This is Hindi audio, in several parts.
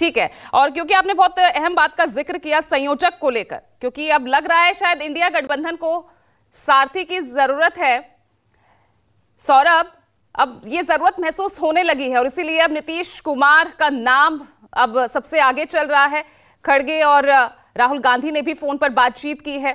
ठीक है और क्योंकि आपने बहुत अहम बात का जिक्र किया संयोजक को लेकर क्योंकि अब लग रहा है शायद इंडिया गठबंधन को सारथी की जरूरत है सौरभ अब ये जरूरत महसूस होने लगी है और इसीलिए अब नीतीश कुमार का नाम अब सबसे आगे चल रहा है खड़गे और राहुल गांधी ने भी फोन पर बातचीत की है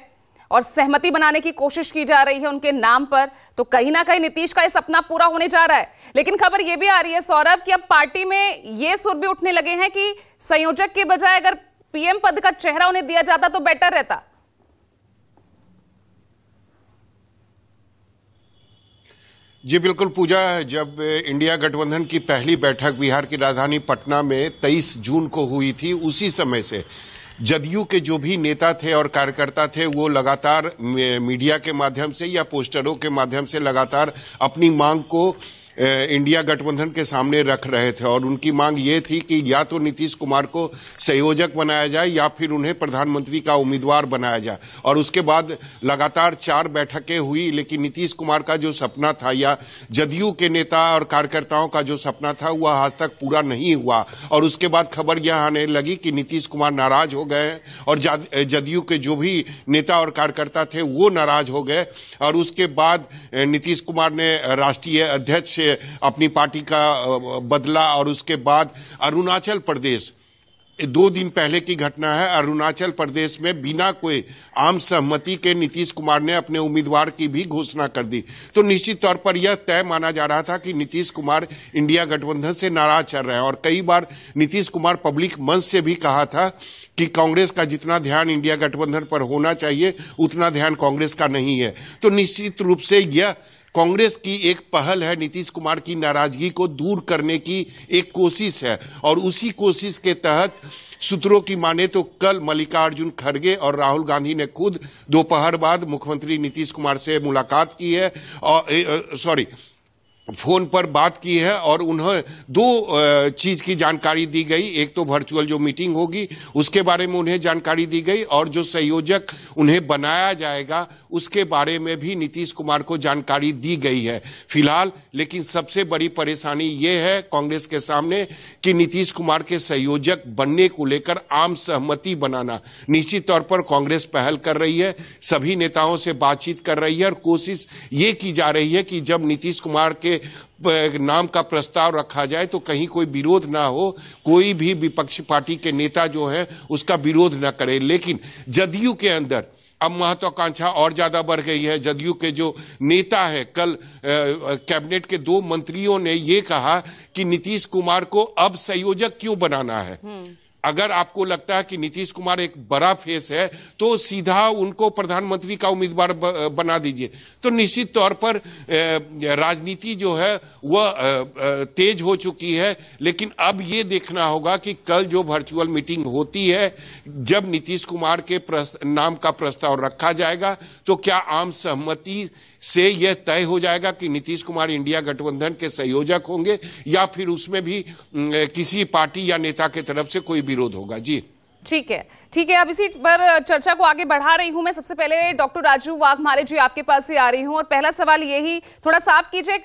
और सहमति बनाने की कोशिश की जा रही है उनके नाम पर तो कहीं ना कहीं नीतीश का यह सपना पूरा होने जा रहा है लेकिन खबर यह भी आ रही है सौरभ कि अब पार्टी में यह सुर भी उठने लगे हैं कि संयोजक के बजाय अगर पीएम पद का चेहरा उन्हें दिया जाता तो बेटर रहता जी बिल्कुल पूजा जब इंडिया गठबंधन की पहली बैठक बिहार की राजधानी पटना में 23 जून को हुई थी उसी समय से जदयू के जो भी नेता थे और कार्यकर्ता थे वो लगातार मीडिया के माध्यम से या पोस्टरों के माध्यम से लगातार अपनी मांग को इंडिया गठबंधन के सामने रख रहे थे और उनकी मांग ये थी कि या तो नीतीश कुमार को संयोजक बनाया जाए या फिर उन्हें प्रधानमंत्री का उम्मीदवार बनाया जाए और उसके बाद लगातार चार बैठकें हुई लेकिन नीतीश कुमार का जो सपना था या जदयू के नेता और कार्यकर्ताओं का जो सपना था वह आज तक पूरा नहीं हुआ और उसके बाद खबर यह आने लगी कि नीतीश कुमार नाराज हो गए और जदयू के जो भी नेता और कार्यकर्ता थे वो नाराज हो गए और उसके बाद नीतीश कुमार ने राष्ट्रीय अध्यक्ष से अपनी पार्टी का बदला और उसके बाद अरुणाचल प्रदेश दो दिन पहले की घटना है अरुणाचल प्रदेश में बिना कोई आम सहमति के नीतीश कुमार ने अपने उम्मीदवार की भी घोषणा कर दी तो निश्चित तौर पर यह तय माना जा रहा था कि नीतीश कुमार इंडिया गठबंधन से नाराज चल रहे हैं और कई बार नीतीश कुमार पब्लिक मंच से भी कहा था कि कांग्रेस का जितना ध्यान इंडिया गठबंधन पर होना चाहिए उतना ध्यान कांग्रेस का नहीं है तो निश्चित रूप से यह कांग्रेस की एक पहल है नीतीश कुमार की नाराजगी को दूर करने की एक कोशिश है और उसी कोशिश के तहत सूत्रों की माने तो कल मल्लिकार्जुन खड़गे और राहुल गांधी ने खुद दोपहर बाद मुख्यमंत्री नीतीश कुमार से मुलाकात की है और सॉरी फोन पर बात की है और उन्हें दो चीज की जानकारी दी गई एक तो वर्चुअल जो मीटिंग होगी उसके बारे में उन्हें जानकारी दी गई और जो संयोजक उन्हें बनाया जाएगा उसके बारे में भी नीतीश कुमार को जानकारी दी गई है फिलहाल लेकिन सबसे बड़ी परेशानी ये है कांग्रेस के सामने कि नीतीश कुमार के संयोजक बनने को लेकर आम सहमति बनाना निश्चित तौर पर कांग्रेस पहल कर रही है सभी नेताओं से बातचीत कर रही है और कोशिश ये की जा रही है कि जब नीतीश कुमार के नाम का प्रस्ताव रखा जाए तो कहीं कोई विरोध ना हो कोई भी विपक्षी पार्टी के नेता जो है उसका विरोध ना करे लेकिन जदयू के अंदर अब महत्वाकांक्षा और ज्यादा बढ़ गई है जदयू के जो नेता है कल कैबिनेट के दो मंत्रियों ने ये कहा कि नीतीश कुमार को अब संयोजक क्यों बनाना है हम्म। अगर आपको लगता है कि नीतीश कुमार एक बड़ा फेस है तो सीधा उनको प्रधानमंत्री का उम्मीदवार बना दीजिए तो निश्चित तौर पर राजनीति जो है वह तेज हो चुकी है लेकिन अब ये देखना होगा कि कल जो वर्चुअल मीटिंग होती है जब नीतीश कुमार के नाम का प्रस्ताव रखा जाएगा तो क्या आम सहमति से यह तय हो जाएगा कि नीतीश कुमार इंडिया गठबंधन के संयोजक होंगे या फिर उसमें भी किसी पार्टी या नेता के तरफ से कोई विरोध होगा जी ठीक है ठीक है अब इसी पर चर्चा को आगे बढ़ा रही हूं मैं सबसे पहले डॉक्टर राजू वाघमारे जी आपके पास से आ रही हूं और पहला सवाल यही थोड़ा साफ कीजिए